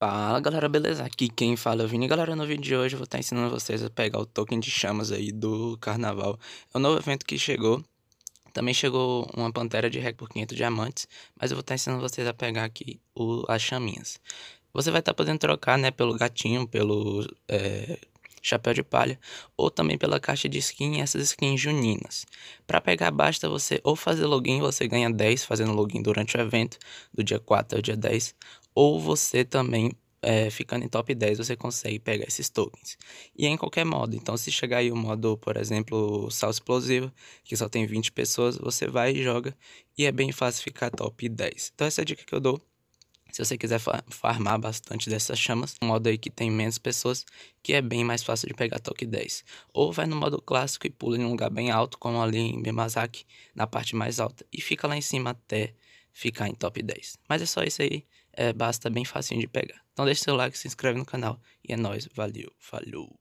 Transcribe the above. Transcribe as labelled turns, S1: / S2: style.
S1: Fala galera, beleza? Aqui quem fala é o Vini. Galera, no vídeo de hoje eu vou estar ensinando vocês a pegar o token de chamas aí do carnaval. É um novo evento que chegou. Também chegou uma pantera de rec por 500 diamantes, mas eu vou estar ensinando vocês a pegar aqui o, as chaminhas. Você vai estar podendo trocar, né, pelo gatinho, pelo é, chapéu de palha, ou também pela caixa de skin, essas skins juninas. Para pegar basta você ou fazer login, você ganha 10 fazendo login durante o evento, do dia 4 ao dia 10, ou você também é, ficando em top 10, você consegue pegar esses tokens. E é em qualquer modo. Então, se chegar aí um modo, por exemplo, sal explosivo, que só tem 20 pessoas, você vai e joga. E é bem fácil ficar top 10. Então, essa é a dica que eu dou. Se você quiser farmar bastante dessas chamas, um modo aí que tem menos pessoas, que é bem mais fácil de pegar top 10. Ou vai no modo clássico e pula em um lugar bem alto, como ali em Bemazaki, na parte mais alta, e fica lá em cima até ficar em top 10. Mas é só isso aí é, basta bem facinho de pegar. Então deixa seu like, se inscreve no canal. E é nóis, valeu, falou.